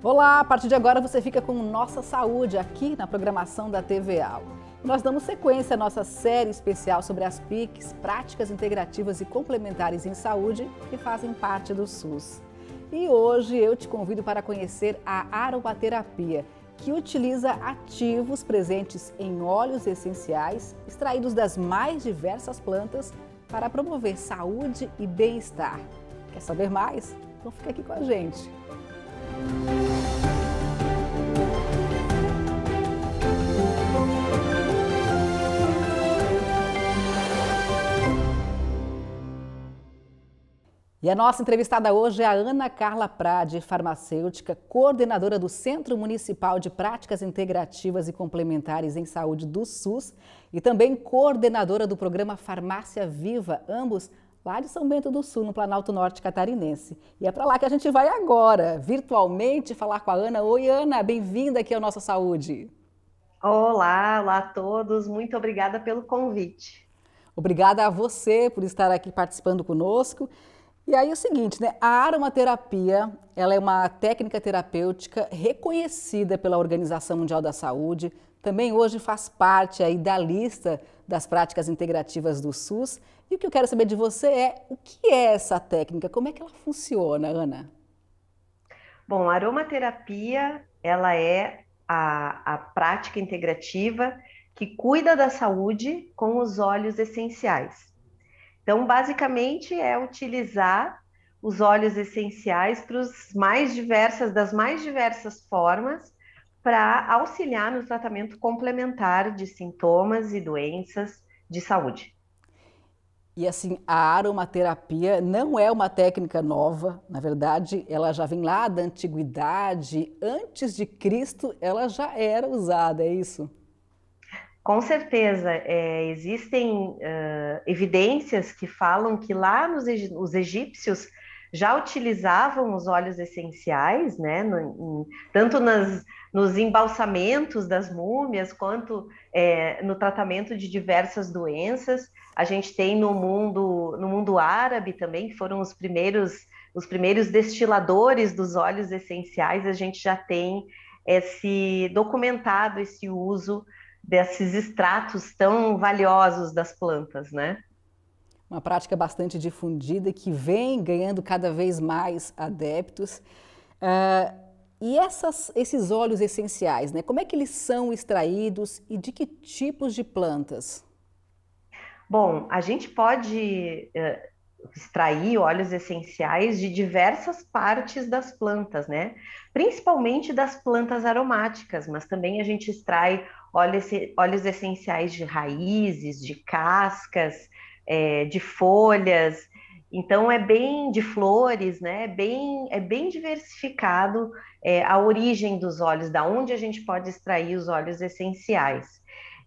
Olá, a partir de agora você fica com Nossa Saúde aqui na programação da TVA. Nós damos sequência à nossa série especial sobre as PICs, práticas integrativas e complementares em saúde, que fazem parte do SUS. E hoje eu te convido para conhecer a aromaterapia, que utiliza ativos presentes em óleos essenciais extraídos das mais diversas plantas para promover saúde e bem-estar. Quer saber mais? Então fica aqui com a gente. Música E a nossa entrevistada hoje é a Ana Carla Prade, farmacêutica, coordenadora do Centro Municipal de Práticas Integrativas e Complementares em Saúde do SUS e também coordenadora do programa Farmácia Viva, ambos lá de São Bento do Sul, no Planalto Norte Catarinense. E é para lá que a gente vai agora, virtualmente, falar com a Ana. Oi, Ana, bem-vinda aqui ao Nossa Saúde. Olá, olá a todos. Muito obrigada pelo convite. Obrigada a você por estar aqui participando conosco. E aí é o seguinte, né? A aromaterapia, ela é uma técnica terapêutica reconhecida pela Organização Mundial da Saúde, também hoje faz parte aí da lista das práticas integrativas do SUS. E o que eu quero saber de você é o que é essa técnica? Como é que ela funciona, Ana? Bom, a aromaterapia, ela é a, a prática integrativa que cuida da saúde com os óleos essenciais. Então, basicamente, é utilizar os óleos essenciais para os mais diversas, das mais diversas formas, para auxiliar no tratamento complementar de sintomas e doenças de saúde. E assim, a aromaterapia não é uma técnica nova, na verdade, ela já vem lá da antiguidade, antes de Cristo ela já era usada, é isso? Com certeza, é, existem uh, evidências que falam que lá nos os egípcios já utilizavam os óleos essenciais, né, no, em, tanto nas, nos embalsamentos das múmias quanto é, no tratamento de diversas doenças. A gente tem no mundo no mundo árabe também que foram os primeiros os primeiros destiladores dos óleos essenciais. A gente já tem esse documentado esse uso desses extratos tão valiosos das plantas, né? Uma prática bastante difundida que vem ganhando cada vez mais adeptos. Uh, e essas, esses óleos essenciais, né? Como é que eles são extraídos e de que tipos de plantas? Bom, a gente pode uh, extrair óleos essenciais de diversas partes das plantas, né? Principalmente das plantas aromáticas, mas também a gente extrai óleos, óleos essenciais de raízes, de cascas, é, de folhas. Então é bem de flores, né? É bem, é bem diversificado é, a origem dos óleos, da onde a gente pode extrair os óleos essenciais.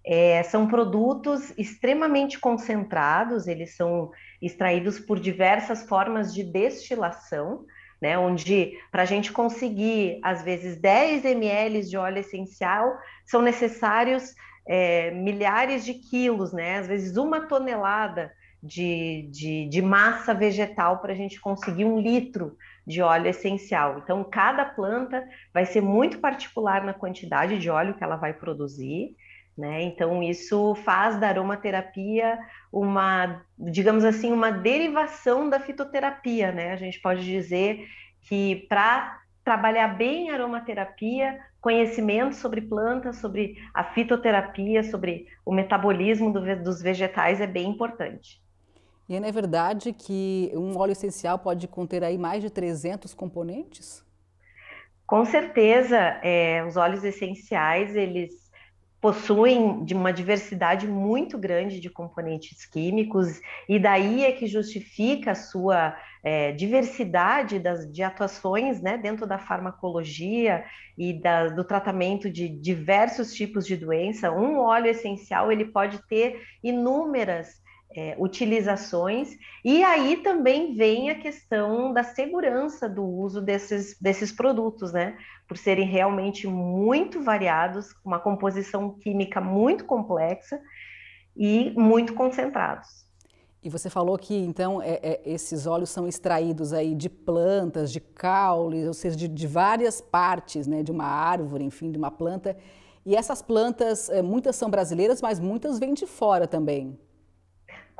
É, são produtos extremamente concentrados, eles são extraídos por diversas formas de destilação, né, onde para a gente conseguir, às vezes, 10 ml de óleo essencial, são necessários é, milhares de quilos, né, às vezes uma tonelada de, de, de massa vegetal para a gente conseguir um litro de óleo essencial. Então, cada planta vai ser muito particular na quantidade de óleo que ela vai produzir. Né? Então, isso faz da aromaterapia uma, digamos assim, uma derivação da fitoterapia, né? A gente pode dizer que para trabalhar bem aromaterapia, conhecimento sobre plantas, sobre a fitoterapia, sobre o metabolismo do, dos vegetais é bem importante. E é verdade que um óleo essencial pode conter aí mais de 300 componentes? Com certeza, é, os óleos essenciais, eles possuem de uma diversidade muito grande de componentes químicos, e daí é que justifica a sua é, diversidade das, de atuações né, dentro da farmacologia e da, do tratamento de diversos tipos de doença. Um óleo essencial ele pode ter inúmeras é, utilizações, e aí também vem a questão da segurança do uso desses, desses produtos, né? por serem realmente muito variados, uma composição química muito complexa e muito concentrados. E você falou que então é, é, esses óleos são extraídos aí de plantas, de caules, ou seja, de, de, várias partes, né, de uma árvore, enfim, de uma planta. E essas plantas, é, muitas são brasileiras, mas muitas vêm de fora também.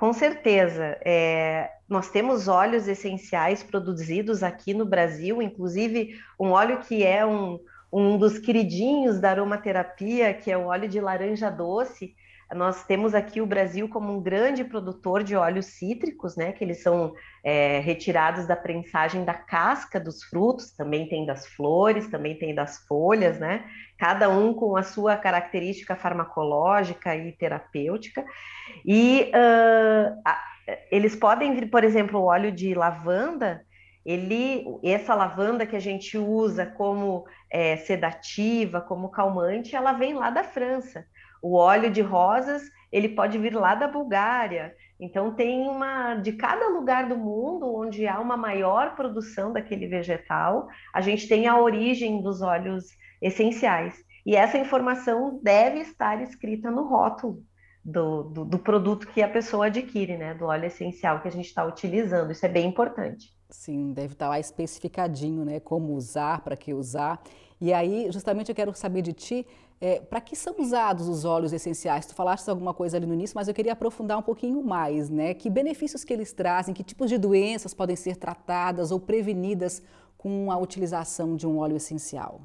Com certeza. É, nós temos óleos essenciais produzidos aqui no Brasil, inclusive um óleo que é um, um dos queridinhos da aromaterapia, que é o óleo de laranja doce, nós temos aqui o Brasil como um grande produtor de óleos cítricos, né? Que eles são é, retirados da prensagem da casca dos frutos, também tem das flores, também tem das folhas, né? Cada um com a sua característica farmacológica e terapêutica. E uh, a, eles podem vir, por exemplo, o óleo de lavanda. Ele, essa lavanda que a gente usa como é, sedativa, como calmante, ela vem lá da França. O óleo de rosas, ele pode vir lá da Bulgária. Então tem uma de cada lugar do mundo onde há uma maior produção daquele vegetal, a gente tem a origem dos óleos essenciais. E essa informação deve estar escrita no rótulo do, do, do produto que a pessoa adquire, né? Do óleo essencial que a gente está utilizando. Isso é bem importante. Sim, deve estar lá especificadinho, né? Como usar, para que usar. E aí, justamente, eu quero saber de ti é, para que são usados os óleos essenciais? Tu falaste alguma coisa ali no início, mas eu queria aprofundar um pouquinho mais, né? Que benefícios que eles trazem, que tipos de doenças podem ser tratadas ou prevenidas com a utilização de um óleo essencial?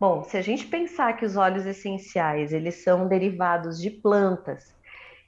Bom, se a gente pensar que os óleos essenciais, eles são derivados de plantas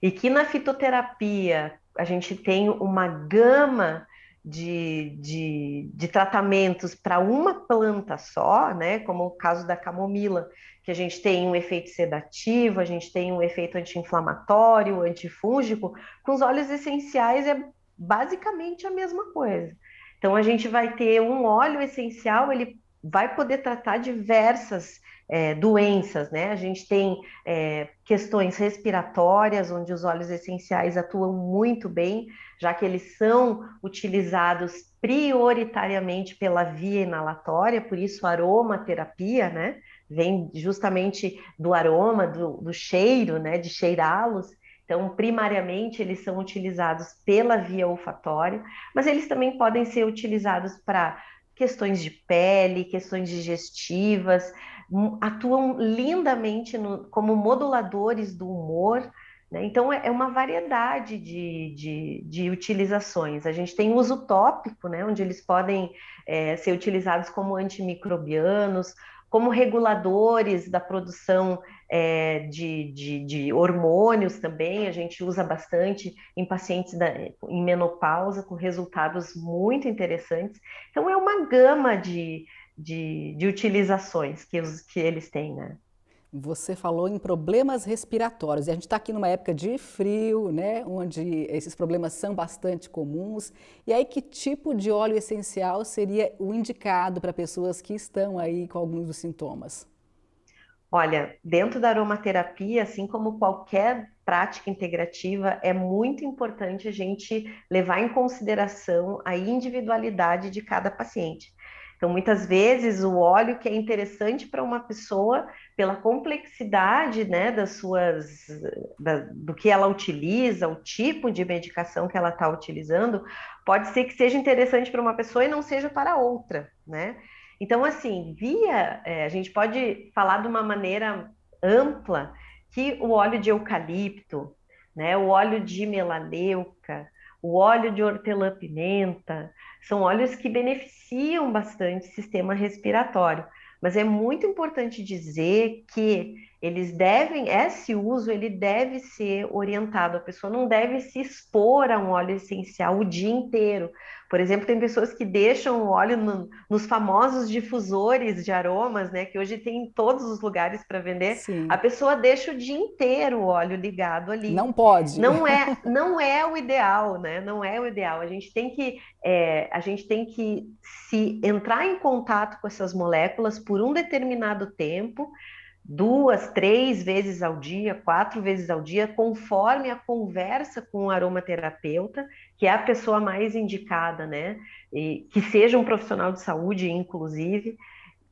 e que na fitoterapia a gente tem uma gama de, de, de, tratamentos para uma planta só, né? Como o caso da camomila, que a gente tem um efeito sedativo, a gente tem um efeito anti-inflamatório, antifúngico, com os óleos essenciais é basicamente a mesma coisa. Então a gente vai ter um óleo essencial, ele vai poder tratar diversas é, doenças, né? A gente tem é, questões respiratórias, onde os óleos essenciais atuam muito bem, já que eles são utilizados prioritariamente pela via inalatória, por isso aromaterapia, né? vem justamente do aroma, do, do cheiro, né, de cheirá-los. Então, primariamente, eles são utilizados pela via olfatória, mas eles também podem ser utilizados para questões de pele, questões digestivas, hum, atuam lindamente no, como moduladores do humor. Né? Então, é, é uma variedade de, de, de, utilizações. A gente tem uso tópico, né? onde eles podem é, ser utilizados como antimicrobianos, como reguladores da produção é, de, de, de, hormônios também, a gente usa bastante em pacientes da, em menopausa, com resultados muito interessantes. Então, é uma gama de, de, de utilizações que, os, que eles têm, né? Você falou em problemas respiratórios. E a gente está aqui numa época de frio, né? Onde esses problemas são bastante comuns. E aí, que tipo de óleo essencial seria o indicado para pessoas que estão aí com alguns dos sintomas? Olha, dentro da aromaterapia, assim como qualquer prática integrativa, é muito importante a gente levar em consideração a individualidade de cada paciente. Então, muitas vezes, o óleo que é interessante para uma pessoa, pela complexidade né, das suas, da, do que ela utiliza, o tipo de medicação que ela está utilizando, pode ser que seja interessante para uma pessoa e não seja para outra, né? Então, assim, via, é, a gente pode falar de uma maneira ampla que o óleo de eucalipto, né, o óleo de melaleuca, o óleo de hortelã-pimenta, são óleos que beneficiam bastante o sistema respiratório. Mas é muito importante dizer que eles devem, esse uso ele deve ser orientado. A pessoa não deve se expor a um óleo essencial o dia inteiro, por exemplo, tem pessoas que deixam o óleo no, nos famosos difusores de aromas, né? Que hoje tem em todos os lugares para vender. Sim. A pessoa deixa o dia inteiro o óleo ligado ali. Não pode. Não é, não é o ideal, né? Não é o ideal. A gente tem que, é, a gente tem que se entrar em contato com essas moléculas por um determinado tempo duas, três vezes ao dia, quatro vezes ao dia, conforme a conversa com o aromaterapeuta, que é a pessoa mais indicada, né? E, que seja um profissional de saúde, inclusive,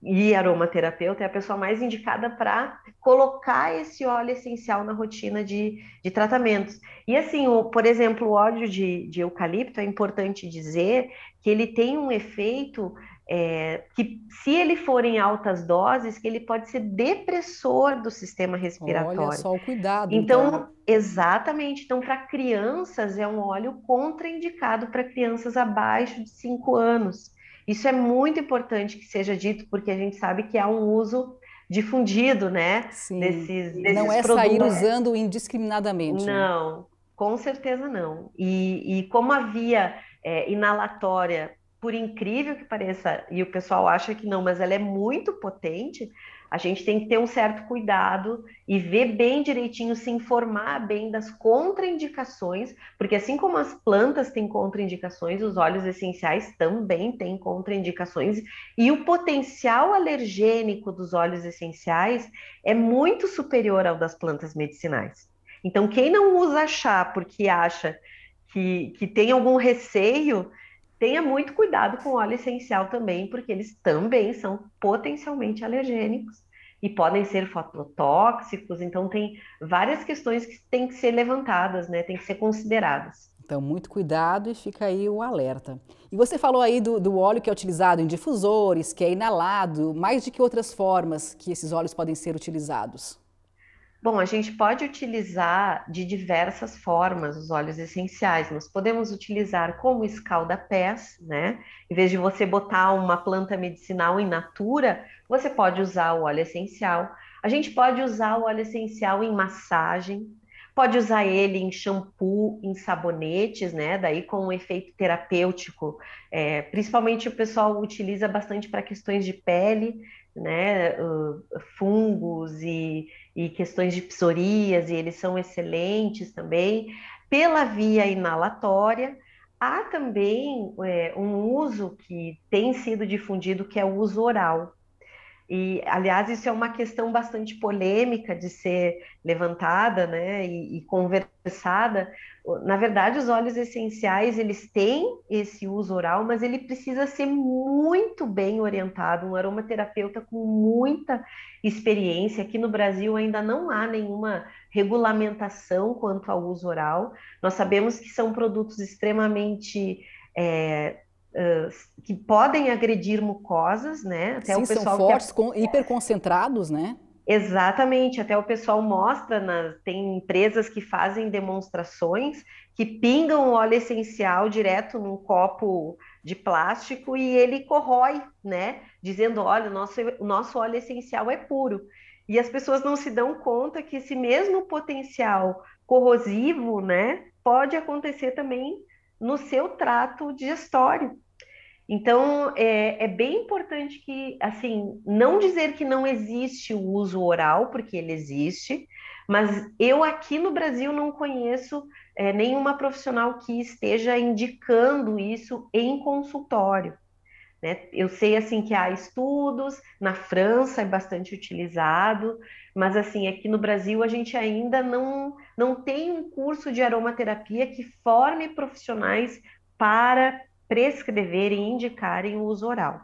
e aromaterapeuta é a pessoa mais indicada para colocar esse óleo essencial na rotina de, de tratamentos. E assim, o, por exemplo, o óleo de, de eucalipto é importante dizer que ele tem um efeito é, que se ele for em altas doses, que ele pode ser depressor do sistema respiratório. Olha só o cuidado. Então, então. exatamente. Então, para crianças, é um óleo contraindicado para crianças abaixo de 5 anos. Isso é muito importante que seja dito, porque a gente sabe que há um uso difundido, né? Sim. Desses, desses não é produtos. sair usando indiscriminadamente. Né? Não, né? com certeza não. E, e como a via é, inalatória por incrível que pareça, e o pessoal acha que não, mas ela é muito potente, a gente tem que ter um certo cuidado e ver bem direitinho, se informar bem das contraindicações, porque assim como as plantas têm contraindicações, os óleos essenciais também têm contraindicações, e o potencial alergênico dos óleos essenciais é muito superior ao das plantas medicinais. Então, quem não usa chá porque acha que, que tem algum receio, Tenha muito cuidado com óleo essencial também, porque eles também são potencialmente alergênicos e podem ser fototóxicos, então tem várias questões que têm que ser levantadas, né? Tem que ser consideradas. Então, muito cuidado e fica aí o alerta. E você falou aí do, do óleo que é utilizado em difusores, que é inalado, mais de que outras formas que esses óleos podem ser utilizados? Bom, a gente pode utilizar de diversas formas os óleos essenciais. Nós podemos utilizar como escalda-pés, né? Em vez de você botar uma planta medicinal em natura, você pode usar o óleo essencial. A gente pode usar o óleo essencial em massagem, pode usar ele em shampoo, em sabonetes, né? Daí com um efeito terapêutico. É, principalmente o pessoal utiliza bastante para questões de pele né, fungos e, e questões de psorias, e eles são excelentes também, pela via inalatória. Há também é, um uso que tem sido difundido, que é o uso oral. E, aliás, isso é uma questão bastante polêmica de ser levantada né, e, e, conversada. Na verdade, os óleos essenciais, eles têm esse uso oral, mas ele precisa ser muito bem orientado, um aromaterapeuta com muita experiência. Aqui no Brasil ainda não há nenhuma regulamentação quanto ao uso oral. Nós sabemos que são produtos extremamente... É, que podem agredir mucosas, né? Até Sim, o pessoal são é fortes, que... hiperconcentrados, né? Exatamente, até o pessoal mostra, tem empresas que fazem demonstrações que pingam óleo essencial direto num copo de plástico e ele corrói, né? Dizendo, olha, o nosso, o nosso óleo essencial é puro. E as pessoas não se dão conta que esse mesmo potencial corrosivo, né, pode acontecer também no seu trato digestório. Então, é, é, bem importante que, assim, não dizer que não existe o uso oral, porque ele existe, mas eu aqui no Brasil não conheço é, nenhuma profissional que esteja indicando isso em consultório. Né? Eu sei, assim, que há estudos, na França é bastante utilizado, mas, assim, aqui no Brasil a gente ainda não, não tem um curso de aromaterapia que forme profissionais para prescreverem e indicarem o uso oral.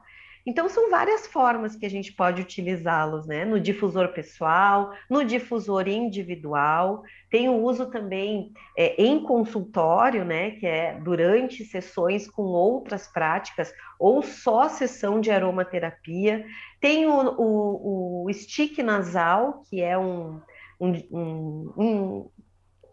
Então, são várias formas que a gente pode utilizá-los, né? No difusor pessoal, no difusor individual, tem o uso também é, em consultório, né? Que é durante sessões com outras práticas ou só sessão de aromaterapia. Tem o, o, o stick nasal, que é um, um, um, um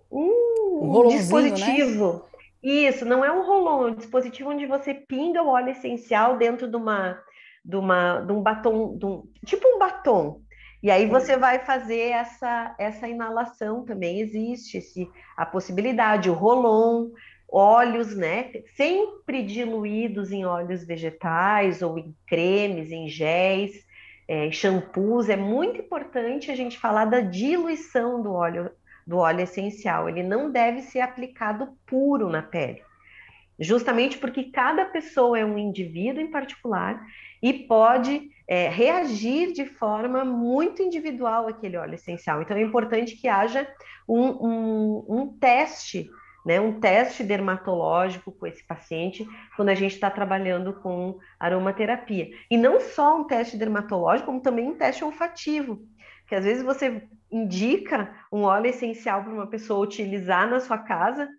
um, um né? dispositivo, né? Isso, não é um rolom, é um dispositivo onde você pinga o óleo essencial dentro de uma, de uma, de um batom, de um, tipo um batom. E aí você vai fazer essa, essa inalação também. Existe esse, a possibilidade, o rolon, óleos, né? Sempre diluídos em óleos vegetais ou em cremes, em géis, é, shampoos. É muito importante a gente falar da diluição do óleo do óleo essencial. Ele não deve ser aplicado puro na pele, justamente porque cada pessoa é um indivíduo em particular e pode é, reagir de forma muito individual aquele óleo essencial. Então é importante que haja um, um, um teste. Né, um teste dermatológico com esse paciente quando a gente está trabalhando com aromaterapia. E não só um teste dermatológico, como também um teste olfativo. Porque às vezes você indica um óleo essencial para uma pessoa utilizar na sua casa.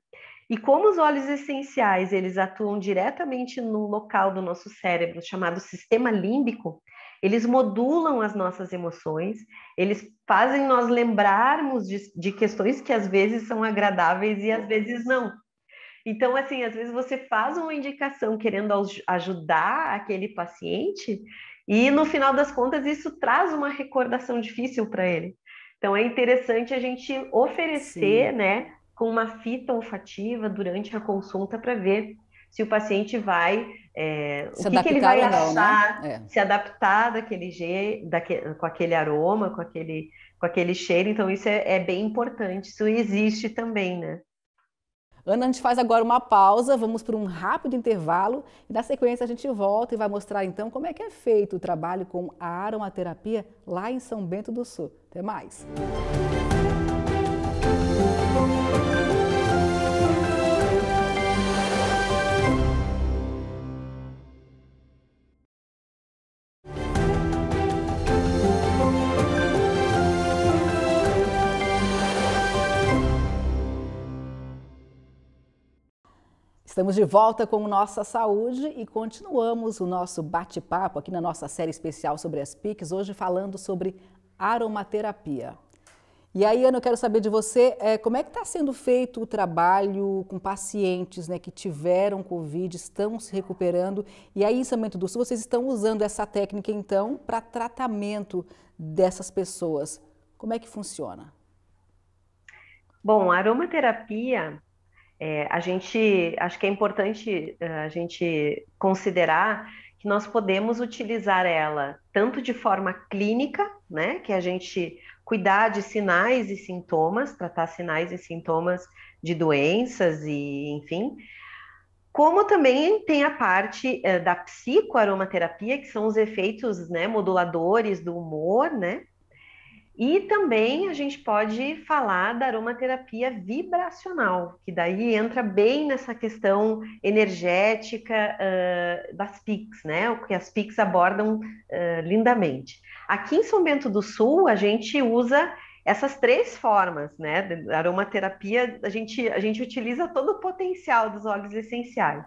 E como os óleos essenciais, eles atuam diretamente no local do nosso cérebro, chamado sistema límbico, eles modulam as nossas emoções, eles fazem nós lembrarmos de, de questões que às vezes são agradáveis e às vezes não. Então, assim, às vezes você faz uma indicação querendo ajudar aquele paciente e no final das contas isso traz uma recordação difícil para ele. Então é interessante a gente oferecer, Sim. né, com uma fita olfativa durante a consulta para ver se o paciente vai é, o que, que, ele vai achar, não, né? é. se adaptar daquele, jeito, daquele com aquele aroma, com aquele, com aquele cheiro. Então isso é, é bem importante. Isso existe também, né? Ana, a gente faz agora uma pausa, vamos para um rápido intervalo e na sequência a gente volta e vai mostrar então como é que é feito o trabalho com a aromaterapia lá em São Bento do Sul. Até mais! Estamos de volta com Nossa Saúde e continuamos o nosso bate-papo aqui na nossa série especial sobre as PICs, hoje falando sobre aromaterapia. E aí, Ana, eu quero saber de você é, como é que está sendo feito o trabalho com pacientes né, que tiveram Covid, estão se recuperando. E aí, em São Bento do Sul, vocês estão usando essa técnica, então, para tratamento dessas pessoas. Como é que funciona? Bom, a aromaterapia é, a gente acho que é importante é, a gente considerar que nós podemos utilizar ela tanto de forma clínica, né, que a gente cuidar de sinais e sintomas, tratar sinais e sintomas de doenças e enfim, como também tem a parte é, da psicoaromaterapia, que são os efeitos né, moduladores do humor, né? E também a gente pode falar da aromaterapia vibracional, que daí entra bem nessa questão energética uh, das PICs, né? O que as PICs abordam uh, lindamente. Aqui em São Bento do Sul, a gente usa essas três formas, né? A aromaterapia, a gente, a gente utiliza todo o potencial dos óleos essenciais.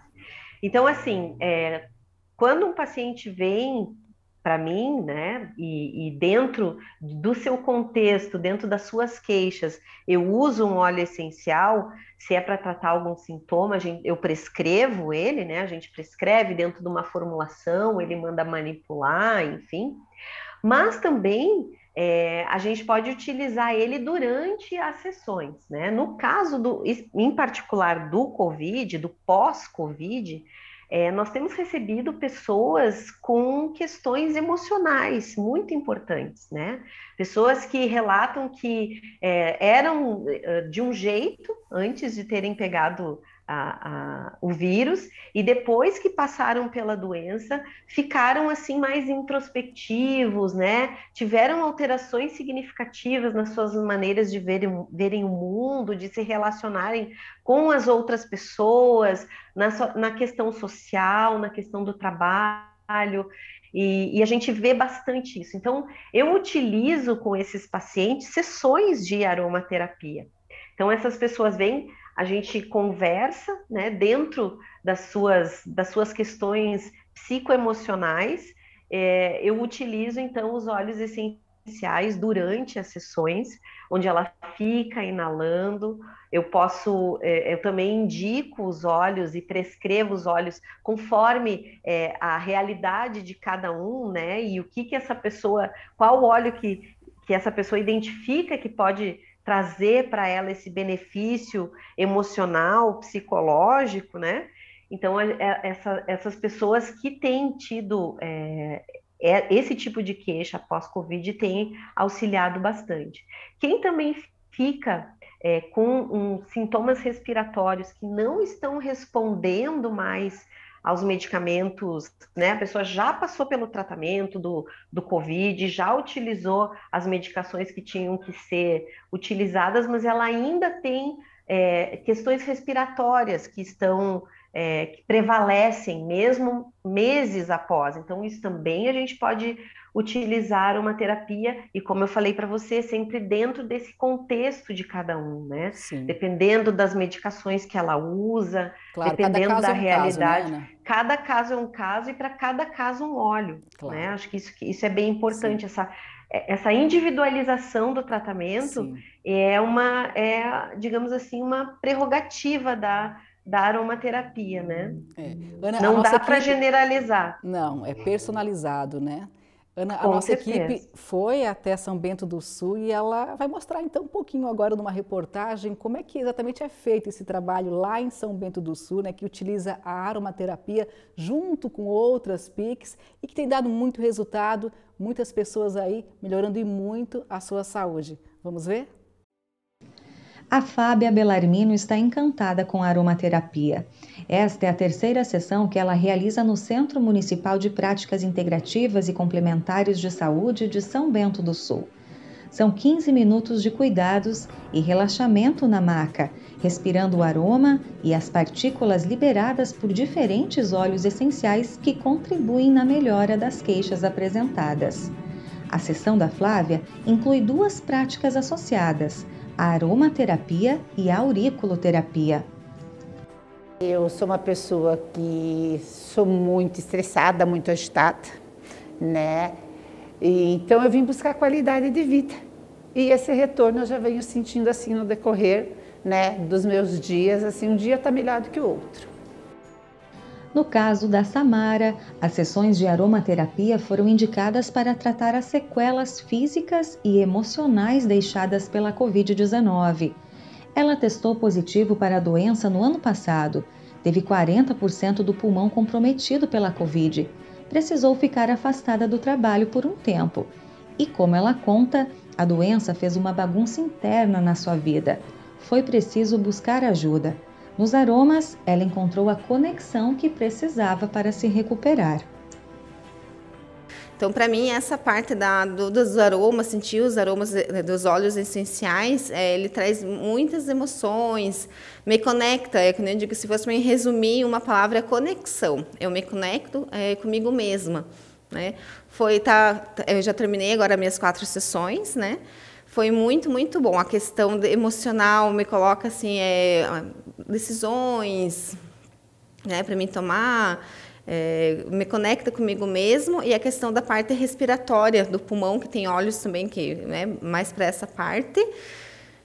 Então, assim, é, quando um paciente vem para mim, né? E, e, dentro do seu contexto, dentro das suas queixas, eu uso um óleo essencial. Se é para tratar algum sintoma, gente, eu prescrevo ele, né? A gente prescreve dentro de uma formulação, ele manda manipular, enfim. Mas também é, a gente pode utilizar ele durante as sessões, né? No caso do, em particular do COVID, do pós-COVID, é, nós temos recebido pessoas com questões emocionais muito importantes, né? Pessoas que relatam que é, eram eh, de um jeito antes de terem pegado a, a, o vírus e depois que passaram pela doença ficaram assim mais introspectivos, né? Tiveram alterações significativas nas suas maneiras de verem, verem o mundo, de se relacionarem com as outras pessoas, na, na questão social, na questão do trabalho. E, e, a gente vê bastante isso. Então, eu utilizo com esses pacientes sessões de aromaterapia. Então, essas pessoas vêm a gente conversa, né, dentro das suas, das suas questões psicoemocionais, é, eu utilizo então os óleos essenciais durante as sessões, onde ela fica inalando. Eu posso, é, eu também indico os óleos e prescrevo os óleos conforme é, a realidade de cada um, né? E o que que essa pessoa, qual óleo que, que essa pessoa identifica que pode trazer para ela esse benefício emocional, psicológico, né? Então, é, é, essa, essas pessoas que têm tido é, é, esse tipo de queixa pós-Covid têm auxiliado bastante. Quem também fica é, com um, sintomas respiratórios que não estão respondendo mais aos medicamentos, né? A pessoa já passou pelo tratamento do, do Covid, já utilizou as medicações que tinham que ser utilizadas, mas ela ainda tem é, questões respiratórias que estão é, que prevalecem mesmo meses após. Então, isso também a gente pode utilizar uma terapia, e como eu falei para você, sempre dentro desse contexto de cada um, né? Sim. Dependendo das medicações que ela usa, claro, dependendo da é um realidade. Caso, né, cada caso é um caso e para cada caso um óleo, né? claro. né? Acho que isso, isso é bem importante, essa é, essa individualização do tratamento Sim. é uma, é, digamos assim, uma prerrogativa da, da aromaterapia, né? É. Ana, não dá equipe... para generalizar. Não, é personalizado, né? Ana, Com a nossa certeza. equipe foi até São Bento do Sul e ela vai mostrar então um pouquinho agora numa reportagem como é que exatamente é feito esse trabalho lá em São Bento do Sul, né, que utiliza a aromaterapia junto com outras PICs e que tem dado muito resultado, muitas pessoas aí melhorando e muito a sua saúde. Vamos ver? A Fábia Bellarmino está encantada com a aromaterapia. Esta é a terceira sessão que ela realiza no Centro Municipal de Práticas Integrativas e Complementares de Saúde de São Bento do Sul. São 15 minutos de cuidados e relaxamento na maca, respirando o aroma e as partículas liberadas por diferentes óleos essenciais que contribuem na melhora das queixas apresentadas. A sessão da Flávia inclui duas práticas associadas: aromaterapia e auriculoterapia. Eu sou uma pessoa que sou muito estressada, muito agitada, né? E, então eu vim buscar qualidade de vida. E esse retorno eu já venho sentindo assim no decorrer, né, dos meus dias, assim, um dia está melhor do que o outro. No caso da Samara, as sessões de aromaterapia foram indicadas para tratar as sequelas físicas e emocionais deixadas pela Covid-19. Ela testou positivo para a doença no ano passado, teve 40% do pulmão comprometido pela Covid, precisou ficar afastada do trabalho por um tempo. E como ela conta, a doença fez uma bagunça interna na sua vida. Foi preciso buscar ajuda nos aromas, ela encontrou a conexão que precisava para se recuperar. Então, para mim, essa parte da, do, dos aromas, sentir os aromas eh, dos óleos essenciais, é, ele traz muitas emoções, me conecta. É como eu digo, se fosse me resumir uma palavra, é conexão. Eu me conecto é, comigo mesma. Né? Foi, tá, eu já terminei agora minhas quatro sessões, né? foi muito, muito bom. A questão emocional me coloca assim, é, decisões né, para mim tomar. É, me conecta comigo mesmo e a questão da parte respiratória do pulmão que tem olhos também que né, mais para essa parte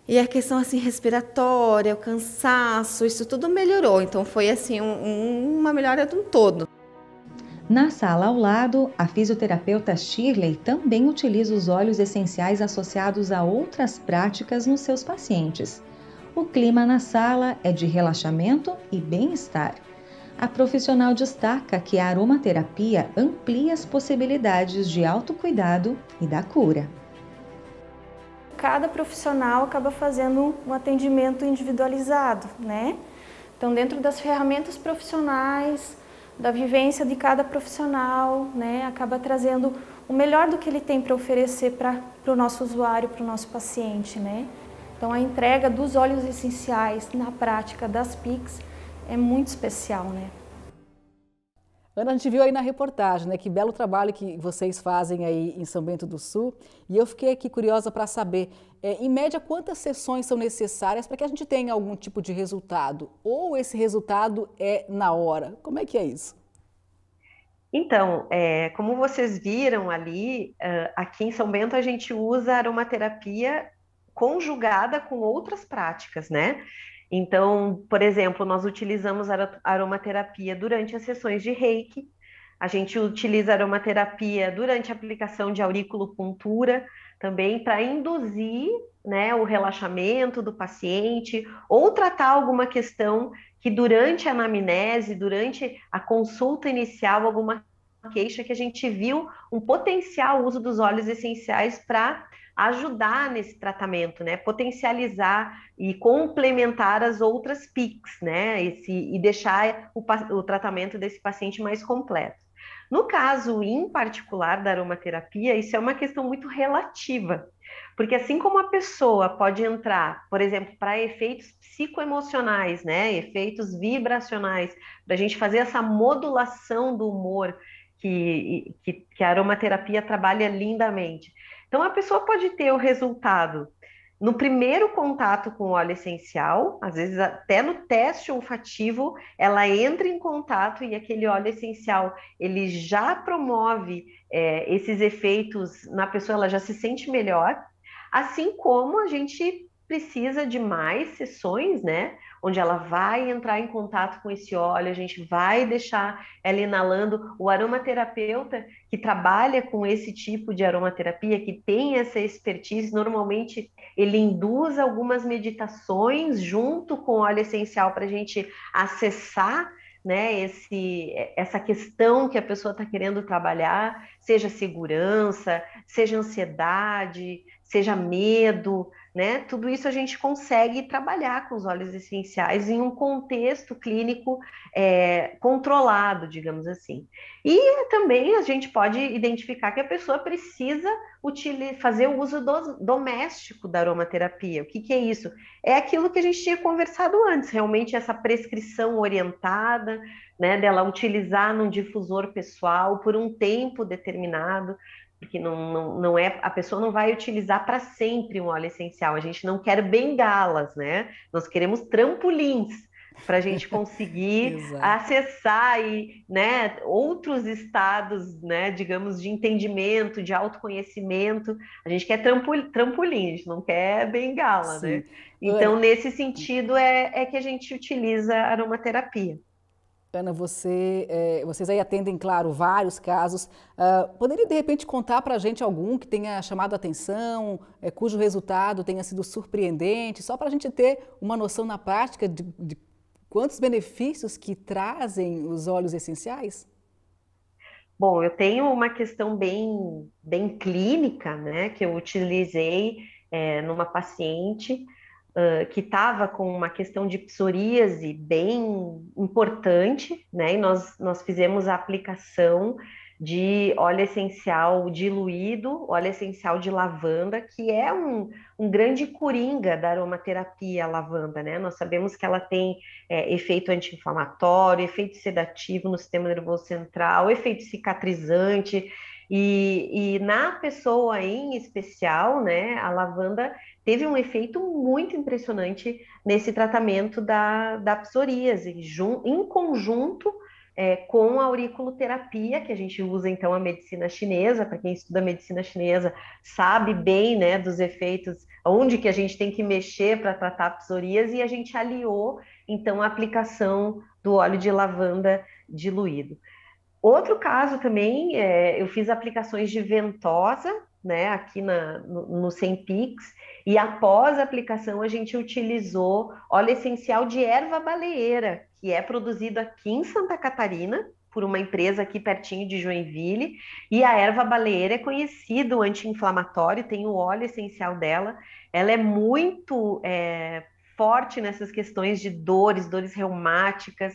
e a questão assim respiratória o cansaço isso tudo melhorou então foi assim um, uma melhora de um todo na sala ao lado, a fisioterapeuta Shirley também utiliza os óleos essenciais associados a outras práticas nos seus pacientes. O clima na sala é de relaxamento e bem-estar. A profissional destaca que a aromaterapia amplia as possibilidades de autocuidado e da cura. Cada profissional acaba fazendo um atendimento individualizado, né? Então, dentro das ferramentas profissionais, da vivência de cada profissional, né? acaba trazendo o melhor do que ele tem para oferecer para o nosso usuário, para o nosso paciente. Né? Então, a entrega dos óleos essenciais na prática das PICs é muito especial. Né? Ana, a gente viu aí na reportagem, né, que belo trabalho que vocês fazem aí em São Bento do Sul. E eu fiquei aqui curiosa para saber, é, em média, quantas sessões são necessárias para que a gente tenha algum tipo de resultado? Ou esse resultado é na hora? Como é que é isso? Então, é, como vocês viram ali, aqui em São Bento a gente usa aromaterapia conjugada com outras práticas, né? Então, por exemplo, nós utilizamos aromaterapia durante as sessões de reiki, a gente utiliza aromaterapia durante a aplicação de auriculopuntura também para induzir né, o relaxamento do paciente ou tratar alguma questão que durante a anamnese, durante a consulta inicial, alguma queixa que a gente viu um potencial uso dos óleos essenciais para ajudar nesse tratamento, né? Potencializar e complementar as outras PICs, né? Esse, e deixar o, o tratamento desse paciente mais completo. No caso em particular da aromaterapia, isso é uma questão muito relativa, porque assim como a pessoa pode entrar, por exemplo, para efeitos psicoemocionais, né, efeitos vibracionais, para a gente fazer essa modulação do humor que, que, que a aromaterapia trabalha lindamente. Então, a pessoa pode ter o resultado no primeiro contato com o óleo essencial, às vezes até no teste olfativo, ela entra em contato e aquele óleo essencial ele já promove é, esses efeitos na pessoa, ela já se sente melhor. Assim como a gente precisa de mais sessões, né? Onde ela vai entrar em contato com esse óleo, a gente vai deixar ela inalando. O aromaterapeuta que trabalha com esse tipo de aromaterapia, que tem essa expertise, normalmente ele induz algumas meditações junto com o óleo essencial para a gente acessar né, esse, essa questão que a pessoa está querendo trabalhar, seja segurança, seja ansiedade, seja medo, né? Tudo isso a gente consegue trabalhar com os óleos essenciais em um contexto clínico é, controlado, digamos assim. E também a gente pode identificar que a pessoa precisa fazer o uso do, doméstico da aromaterapia. O que, que é isso? É aquilo que a gente tinha conversado antes, realmente essa prescrição orientada, né, dela utilizar num difusor pessoal por um tempo determinado, porque não, não, não é a pessoa não vai utilizar para sempre um óleo essencial. A gente não quer bengalas, né? Nós queremos trampolins para a gente conseguir acessar e, né, outros estados, né, digamos, de entendimento, de autoconhecimento. A gente quer trampol, trampolins não quer bengala, né? Sim. né? Então, nesse sentido, é, é que a gente utiliza aromaterapia. Ana, você, é, vocês aí atendem, claro, vários casos. Uh, poderia, de repente, contar para a gente algum que tenha chamado a atenção, é, cujo resultado tenha sido surpreendente, só para a gente ter uma noção na prática de, de, quantos benefícios que trazem os óleos essenciais? Bom, eu tenho uma questão bem, bem clínica, né, que eu utilizei é, numa paciente uh, que estava com uma questão de psoríase bem importante, né? E nós, nós fizemos a aplicação de óleo essencial diluído, óleo essencial de lavanda, que é um, um grande coringa da aromaterapia lavanda, né? Nós sabemos que ela tem é, efeito anti-inflamatório, efeito sedativo no sistema nervoso central, efeito cicatrizante, e, e na pessoa em especial, né, a lavanda teve um efeito muito impressionante nesse tratamento da, da psoríase, jun, em conjunto é, com a auriculoterapia, que a gente usa então a medicina chinesa, para quem estuda medicina chinesa sabe bem né, dos efeitos, onde que a gente tem que mexer para tratar a psoríase, e a gente aliou então a aplicação do óleo de lavanda diluído. Outro caso também, é, eu fiz aplicações de ventosa né, aqui na, no, no Sempix, e após a aplicação a gente utilizou óleo essencial de erva baleeira, que é produzido aqui em Santa Catarina, por uma empresa aqui pertinho de Joinville, e a erva baleeira é conhecida, o anti-inflamatório, tem o óleo essencial dela, ela é muito é, forte nessas questões de dores, dores reumáticas,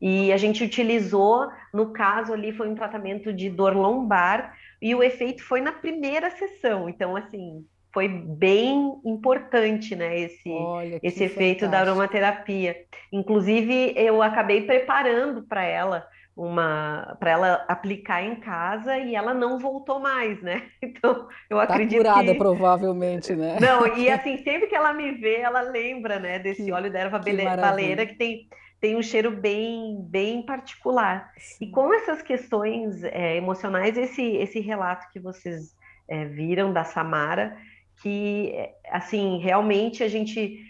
e a gente utilizou, no caso ali foi um tratamento de dor lombar, e o efeito foi na primeira sessão. Então, assim, foi bem importante, né, esse, Olha, esse efeito da aromaterapia. Inclusive, eu acabei preparando para ela uma para ela aplicar em casa e ela não voltou mais, né? Então, eu tá acredito curada, que... provavelmente, né? Não, e assim, sempre que ela me vê, ela lembra, né, desse que, óleo da erva baleira que tem tem um cheiro bem, bem particular. Sim. E com essas questões é, emocionais, esse, esse relato que vocês é, viram da Samara, que, é, assim, realmente a gente...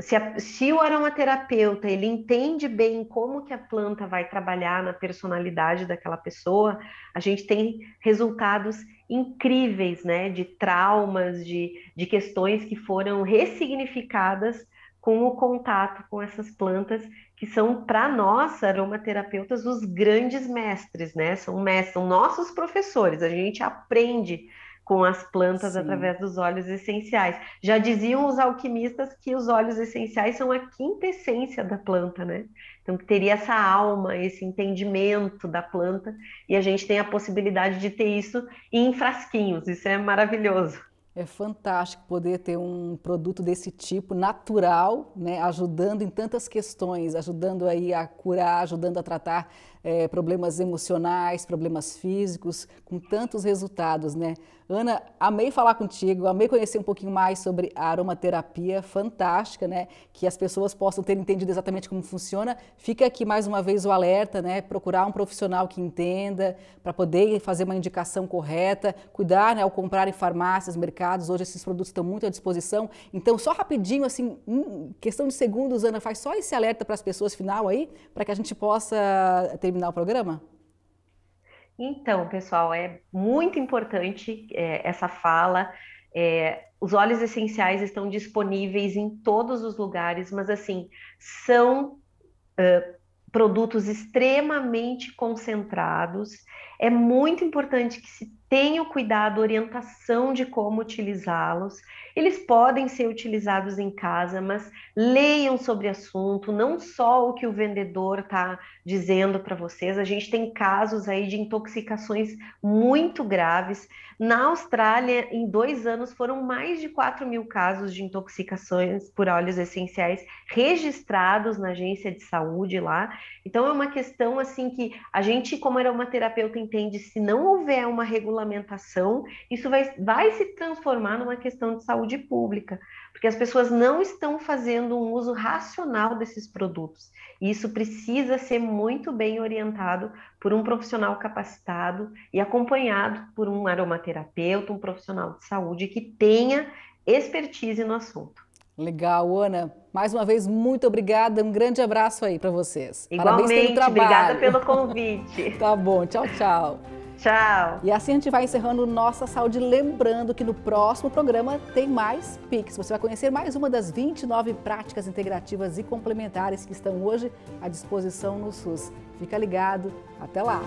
Se, a, se o aromaterapeuta ele entende bem como que a planta vai trabalhar na personalidade daquela pessoa, a gente tem resultados incríveis, né? De traumas, de, de questões que foram ressignificadas com o contato com essas plantas que são para nós aromaterapeutas os grandes mestres, né? São mestres, são nossos professores. A gente aprende com as plantas Sim. através dos óleos essenciais. Já diziam os alquimistas que os óleos essenciais são a quinta essência da planta, né? Então teria essa alma, esse entendimento da planta e a gente tem a possibilidade de ter isso em frasquinhos. Isso é maravilhoso. É fantástico poder ter um produto desse tipo, natural, né, ajudando em tantas questões, ajudando aí a curar, ajudando a tratar é, problemas emocionais, problemas físicos, com tantos resultados, né? Ana, amei falar contigo, amei conhecer um pouquinho mais sobre a aromaterapia, fantástica, né? Que as pessoas possam ter entendido exatamente como funciona. Fica aqui mais uma vez o alerta, né? Procurar um profissional que entenda, para poder fazer uma indicação correta, cuidar né, ao comprar em farmácias, mercados. Hoje esses produtos estão muito à disposição. Então, só rapidinho, assim, questão de segundos, Ana, faz só esse alerta para as pessoas final aí, para que a gente possa ter terminar o programa? Então, pessoal, é muito importante é, essa fala. É, os óleos essenciais estão disponíveis em todos os lugares, mas assim, são uh, produtos extremamente concentrados. É muito importante que se tenho cuidado, orientação de como utilizá-los. Eles podem ser utilizados em casa, mas leiam sobre o assunto, não só o que o vendedor está dizendo para vocês. A gente tem casos aí de intoxicações muito graves. Na Austrália, em dois anos, foram mais de 4 mil casos de intoxicações por óleos essenciais registrados na agência de saúde lá. Então, é uma questão assim que a gente, como era uma terapeuta, entende se não houver uma regulação regulamentação, isso vai, vai se transformar numa questão de saúde pública, porque as pessoas não estão fazendo um uso racional desses produtos. E isso precisa ser muito bem orientado por um profissional capacitado e acompanhado por um aromaterapeuta, um profissional de saúde que tenha expertise no assunto. Legal, Ana. Mais uma vez, muito obrigada. Um grande abraço aí para vocês. Igualmente, Parabéns pelo trabalho. Obrigada pelo convite. tá bom, tchau, tchau. Tchau. E assim a gente vai encerrando nossa saúde. Lembrando que no próximo programa tem mais Pix. Você vai conhecer mais uma das 29 práticas integrativas e complementares que estão hoje à disposição no SUS. Fica ligado. Até lá.